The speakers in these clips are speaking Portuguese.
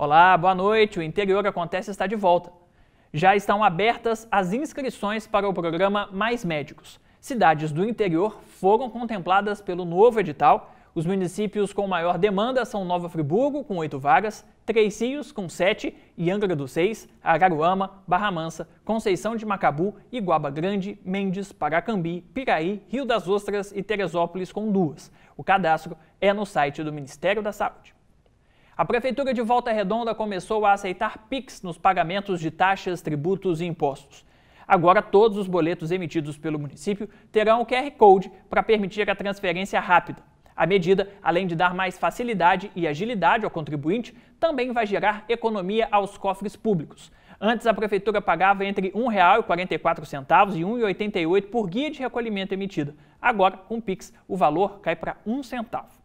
Olá, boa noite. O Interior Acontece está de volta. Já estão abertas as inscrições para o programa Mais Médicos. Cidades do interior foram contempladas pelo novo edital. Os municípios com maior demanda são Nova Friburgo, com oito vagas, Três Rios, com sete e Angra dos Seis, Araruama, Barra Mansa, Conceição de Macabu, Iguaba Grande, Mendes, Paracambi, Piraí, Rio das Ostras e Teresópolis, com duas. O cadastro é no site do Ministério da Saúde. A Prefeitura de Volta Redonda começou a aceitar PIX nos pagamentos de taxas, tributos e impostos. Agora, todos os boletos emitidos pelo município terão o QR Code para permitir a transferência rápida. A medida, além de dar mais facilidade e agilidade ao contribuinte, também vai gerar economia aos cofres públicos. Antes, a Prefeitura pagava entre R$ 1,44 e R$ 1,88 por guia de recolhimento emitida. Agora, com o PIX, o valor cai para um centavo.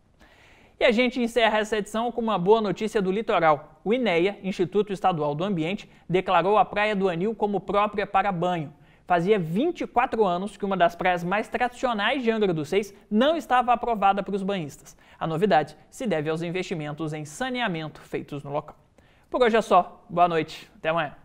E a gente encerra essa edição com uma boa notícia do litoral. O INEA, Instituto Estadual do Ambiente, declarou a Praia do Anil como própria para banho. Fazia 24 anos que uma das praias mais tradicionais de Angra dos Seis não estava aprovada para os banhistas. A novidade se deve aos investimentos em saneamento feitos no local. Por hoje é só. Boa noite. Até amanhã.